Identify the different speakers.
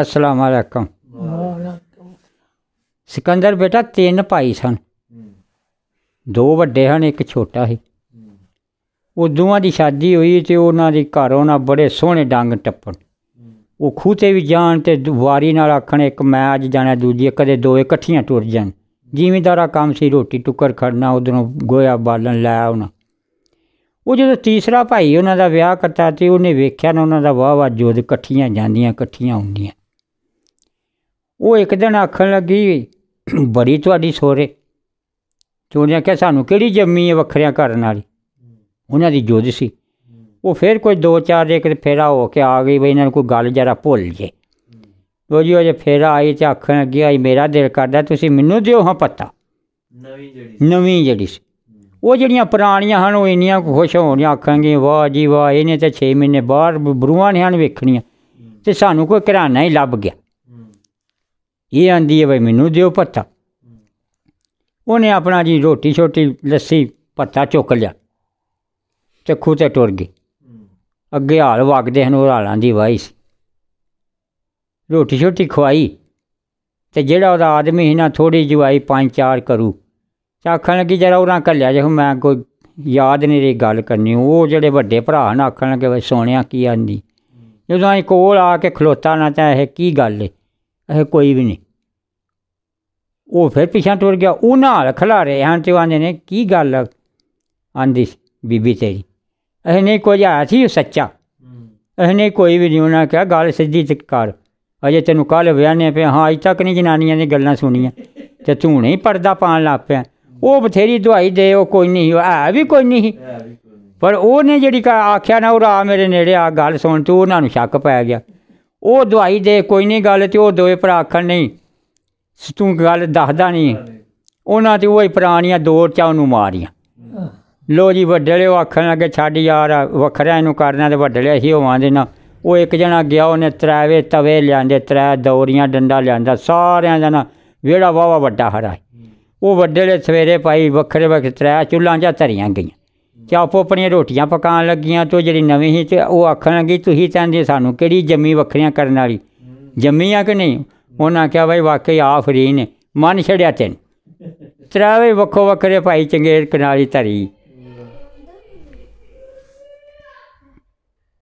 Speaker 1: ਅਸਲਾਮ ਅਲੈਕਮ ਸਿਕੰਦਰ ਬੇਟਾ ਤਿੰਨ ਭਾਈ ਸਨ ਦੋ ਵੱਡੇ ਹਨ ਇੱਕ ਛੋਟਾ ਹੀ ਉਹ ਦੋਵਾਂ ਦੀ ਸ਼ਾਦੀ ਹੋਈ ਤੇ ਉਹਨਾਂ ਦੇ ਘਰ ਉਹਨਾਂ ਬੜੇ ਸੋਹਣੇ ਡੰਗ ਟੱਪਣ ਉਹ ਖੂਹ ਤੇ ਵੀ ਜਾਣ ਤੇ ਵਾਰੀ ਨਾਲ ਆਖਣ ਇੱਕ ਮੈਂ ਅੱਜ ਜਾਣਾ ਦੂਜੀ ਕਦੇ ਦੋ ਇਕੱਠੀਆਂ ਟੁਰ ਜਾਣ ਜ਼ਿਮੀਂਦਾਰਾ ਕੰਮ ਸੀ ਰੋਟੀ ਟੁੱਕਰ ਖੜਨਾ ਉਧਰੋਂ ਗੋਇਆ ਬਾਲਣ ਲੈ ਆਉਣਾ ਉਹ ਜਦੋਂ ਤੀਸਰਾ ਭਾਈ ਉਹਨਾਂ ਦਾ ਵਿਆਹ ਕਰਤਾ ਤੇ ਉਹਨੇ ਵੇਖਿਆ ਨਾ ਉਹਨਾਂ ਦਾ ਵਾਹ ਵਾਹ ਜੋਦ ਇਕੱਠੀਆਂ ਜਾਂਦੀਆਂ ਇਕੱਠੀਆਂ ਹੁੰਦੀਆਂ ਉਹ ਇੱਕ ਦਿਨ ਆਖਣ ਲੱਗੀ ਬੜੀ ਤੁਹਾਡੀ ਸੋਰੇ ਤੇ ਕਿ ਕਿਹਾ ਸਾਨੂੰ ਕਿਹੜੀ ਜੰਮੀ ਹੈ ਵੱਖਰਿਆਂ ਕਰਨ ਵਾਲੀ ਉਹਨਾਂ ਦੀ ਜੋਦ ਸੀ ਉਹ ਫੇਰ ਕੋਈ ਦੋ ਚਾਰ ਦੇ ਕਿ ਫੇਰਾ ਹੋ ਕੇ ਆ ਗਈ ਬਈ ਇਹਨਾਂ ਨੂੰ ਕੋਈ ਗੱਲ ਜਰਾ ਭੁੱਲ ਜੇ ਉਹ ਜੀ ਉਹ ਜੇ ਫੇਰਾ ਆਈ ਤੇ ਆਖਣ ਲੱਗੀ ਆਈ ਮੇਰਾ ਦਿਲ ਕਰਦਾ ਤੁਸੀਂ ਮੈਨੂੰ ਦਿਓ ਹਾਂ ਪਤਾ ਨਵੀਂ ਜਿਹੜੀ ਨਵੀਂ ਜਿਹੜੀ ਸੀ ਉਹ ਜਿਹੜੀਆਂ ਪੁਰਾਣੀਆਂ ਹਨ ਉਹ ਇੰਨੀਆਂ ਖੁਸ਼ ਹੋਣੀਆਂ ਆਖਾਂਗੇ ਵਾਹ ਜੀ ਵਾਹ ਇਹਨੇ ਤਾਂ 6 ਮਹੀਨੇ ਬਾਹਰ ਬਰੂਆਂ ਨੇ ਹਨ ਵੇਖਣੀਆਂ ਤੇ ਸਾਨੂੰ ਕੋਈ ਘਰਾਨਾ ਹੀ ਲੱਭ ਗਿਆ ਇਹ ਆਂਦੀ ਹੈ ਬਈ ਮੈਨੂੰ ਦਿਓ ਪੱਤਾ ਉਹਨੇ ਆਪਣਾ ਜੀ ਰੋਟੀ ਛੋਟੀ ਲੱਸੀ ਪੱਤਾ ਚੁੱਕ ਲਿਆ ਤੇ ਤੇ ਟੁਰ ਗਈ ਅੱਗੇ ਹਾਲ ਵਗਦੇ ਹਨ ਉਹ ਹਾਲਾਂ ਦੀ ਵਾਈ ਸੀ ਰੋਟੀ ਛੋਟੀ ਖਵਾਈ ਤੇ ਜਿਹੜਾ ਉਹਦਾ ਆਦਮੀ ਸੀ ਨਾ ਥੋੜੀ ਜਵਾਈ ਪੰਜ ਚਾਰ ਕਰੂ ਆਖਣ ਲੱਗੀ ਜਰਾ ਉਹਨਾਂ ਕੱਲਿਆ ਜੇ ਮੈਂ ਕੋਈ ਯਾਦ ਨਹੀਂ ਰਹੀ ਗੱਲ ਕਰਨੀ ਉਹ ਜਿਹੜੇ ਵੱਡੇ ਭਰਾ ਨੇ ਆਖਣ ਲੱਗੇ ਵੇ ਸੋਹਣਿਆ ਕੀ ਆਂਦੀ ਜਦੋਂ ਅਸੀਂ ਕੋਲ ਆ ਕੇ ਖਲੋਤਾ ਨਾ ਤਾਂ ਇਹ ਕੀ ਗੱਲ ਏ ਇਹ ਕੋਈ ਵੀ ਨਹੀਂ ਉਹ ਫਿਰ ਪਿਛਾਂ ਟੁਰ ਗਿਆ ਉਹਨਾਂ ਨਾਲ ਖਲਾਰੇ ਹਾਂ ਤੇ ਆਂਦੇ ਨੇ ਕੀ ਗੱਲ ਆਂਦੀ ਬੀਬੀ ਤੇਰੀ ਇਹ ਨਹੀਂ ਕੋਈ ਆਇਆ ਸੀ ਸੱਚਾ ਇਹ ਨਹੀਂ ਕੋਈ ਵੀ ਨਹੀਂ ਉਹਨਾਂ ਕਿਹਾ ਗੱਲ ਸਿੱਧੀ ਤੇ ਕਰ ਅਜੇ ਤੈਨੂੰ ਕੱਲ ਵਿਆਹਨੇ ਪਿਆ ਹਾਂ ਅਜ ਤੱਕ ਨਹੀਂ ਜਨਾਨੀਆਂ ਦੀਆਂ ਗੱਲਾਂ ਸੁਣੀਆਂ ਤੇ ਤੂੰ ਨਹੀਂ ਪਰਦਾ ਪਾਣ ਲੱਗ ਪਿਆ ਉਹ ਬਥੇਰੀ ਦਵਾਈ ਦੇ ਉਹ ਕੋਈ ਨਹੀਂ ਉਹ ਹੈ ਵੀ ਕੋਈ ਨਹੀਂ ਪਰ ਉਹਨੇ ਜਿਹੜੀ ਕਾ ਆਖਿਆ ਨਾ ਉਹ ਰਾ ਮੇਰੇ ਨੇੜੇ ਆ ਗੱਲ ਸੁਣ ਤੂੰ ਉਹਨਾਂ ਨੂੰ ਸ਼ੱਕ ਪੈ ਗਿਆ ਉਹ ਦਵਾਈ ਦੇ ਕੋਈ ਨਹੀਂ ਗੱਲ ਤੇ ਉਹ ਦੋਏ ਭਰਾ ਆਖਣ ਨਹੀਂ ਤੂੰ ਗੱਲ ਦੱਸਦਾ ਨਹੀਂ ਉਹਨਾਂ ਤੇ ਉਹ ਹੀ ਪੁਰਾਣੀਆਂ ਚਾ ਉਹਨੂੰ ਮਾਰੀਆਂ ਲੋ ਜੀ ਵੱਡੇ ਲਿਓ ਆਖਣ ਲੱਗੇ ਛੱਡ ਯਾਰ ਵੱਖਰਾ ਇਹਨੂੰ ਕਰਨਾ ਤੇ ਵੱਡੇ ਲਿਆ ਹੀ ਹੋਵਾਂ ਦੇ ਨਾ ਉਹ ਇੱਕ ਜਣਾ ਗਿਆ ਉਹਨੇ ਤਰਾਵੇ ਤਵੇ ਲਿਆਂਦੇ ਤਰਾ ਦੌਰੀਆਂ ਡੰਡਾ ਲਿਆਂਦਾ ਸਾਰਿਆਂ ਦਾ ਨਾ ਵਿਹੜਾ ਵਾਵਾ ਵੱਡਾ ਹਰਾ ਉਹ ਵੱਡੜੇ ਸਵੇਰੇ ਪਾਈ ਵੱਖਰੇ ਵੱਖਰੇ ਤਰੇ ਚੁੱਲ੍ਹਾਂ 'ਚ ਧਰੀਆਂ ਗਈਆਂ ਤੇ ਆਪੋ ਆਪਣੀਆਂ ਰੋਟੀਆਂ ਪਕਾਉਣ ਲੱਗੀਆਂ ਤੇ ਜਿਹੜੀ ਨਵੀਂ ਸੀ ਤੇ ਉਹ ਆਖਣ ਲੱਗੀ ਤੁਸੀਂ ਕਹਿੰਦੇ ਸਾਨੂੰ ਕਿਹੜੀ ਜੰਮੀ ਵੱਖਰੀਆਂ ਕਰਨ ਵਾਲੀ ਜੰਮੀ ਆ ਕਿ ਨਹੀਂ ਉਹਨਾਂ ਆਖਿਆ ਬਈ ਵਾਕਈ ਨੇ ਮਨ ਛੜਿਆ ਤੈਨ ਤਰਾਵੇ ਵੱਖੋ ਵੱਖਰੇ ਭਾਈ ਚੰਗੇ ਕਨਾਲੀ ਧਰੀ